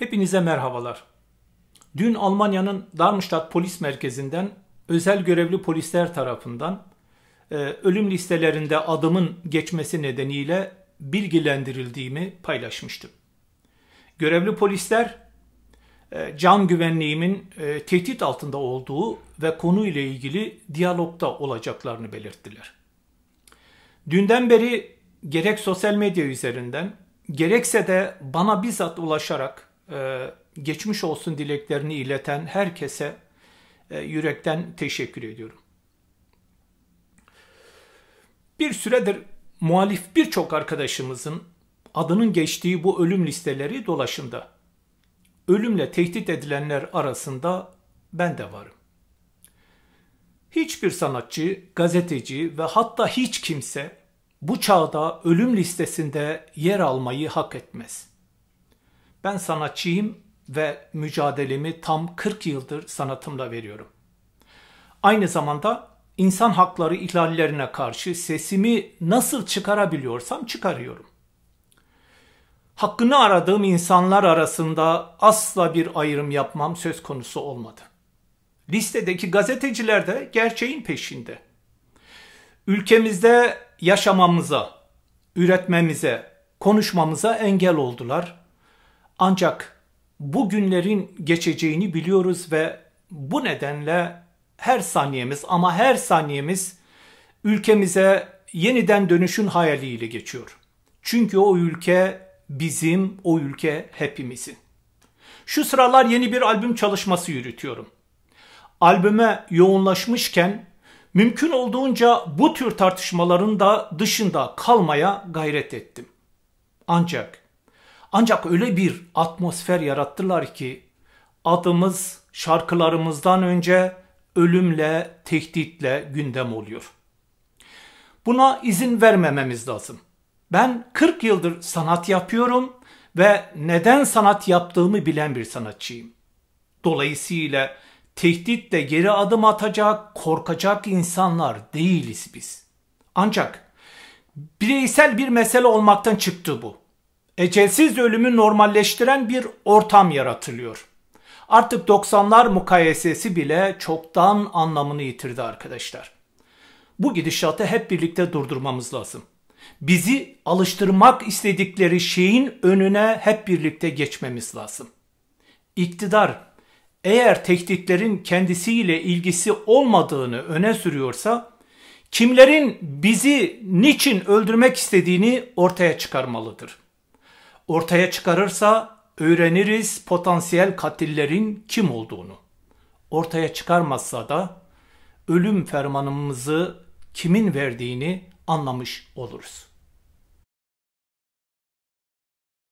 Hepinize merhabalar. Dün Almanya'nın Darmstadt Polis Merkezi'nden özel görevli polisler tarafından e, ölüm listelerinde adımın geçmesi nedeniyle bilgilendirildiğimi paylaşmıştım. Görevli polisler e, can güvenliğimin e, tehdit altında olduğu ve konuyla ilgili diyalogda olacaklarını belirttiler. Dünden beri gerek sosyal medya üzerinden gerekse de bana bizzat ulaşarak e, geçmiş olsun dileklerini ileten herkese e, yürekten teşekkür ediyorum. Bir süredir muhalif birçok arkadaşımızın adının geçtiği bu ölüm listeleri dolaşımda. Ölümle tehdit edilenler arasında ben de varım. Hiçbir sanatçı, gazeteci ve hatta hiç kimse bu çağda ölüm listesinde yer almayı hak etmez. Ben sanatçıyım ve mücadelemi tam 40 yıldır sanatımla veriyorum. Aynı zamanda insan hakları ihlallerine karşı sesimi nasıl çıkarabiliyorsam çıkarıyorum. Hakkını aradığım insanlar arasında asla bir ayrım yapmam söz konusu olmadı. Listedeki gazeteciler de gerçeğin peşinde. Ülkemizde yaşamamıza, üretmemize, konuşmamıza engel oldular. Ancak bu günlerin geçeceğini biliyoruz ve bu nedenle her saniyemiz ama her saniyemiz ülkemize yeniden dönüşün hayaliyle geçiyor. Çünkü o ülke bizim, o ülke hepimizin. Şu sıralar yeni bir albüm çalışması yürütüyorum. Albüme yoğunlaşmışken mümkün olduğunca bu tür tartışmaların da dışında kalmaya gayret ettim. Ancak ancak öyle bir atmosfer yarattılar ki adımız şarkılarımızdan önce ölümle, tehditle gündem oluyor. Buna izin vermememiz lazım. Ben 40 yıldır sanat yapıyorum ve neden sanat yaptığımı bilen bir sanatçıyım. Dolayısıyla tehditle geri adım atacak, korkacak insanlar değiliz biz. Ancak bireysel bir mesele olmaktan çıktı bu ecelsiz ölümü normalleştiren bir ortam yaratılıyor. Artık 90'lar mukayesesi bile çoktan anlamını yitirdi arkadaşlar. Bu gidişatı hep birlikte durdurmamız lazım. Bizi alıştırmak istedikleri şeyin önüne hep birlikte geçmemiz lazım. İktidar eğer tehditlerin kendisiyle ilgisi olmadığını öne sürüyorsa kimlerin bizi niçin öldürmek istediğini ortaya çıkarmalıdır ortaya çıkarırsa öğreniriz potansiyel katillerin kim olduğunu. Ortaya çıkarmazsa da ölüm fermanımızı kimin verdiğini anlamış oluruz.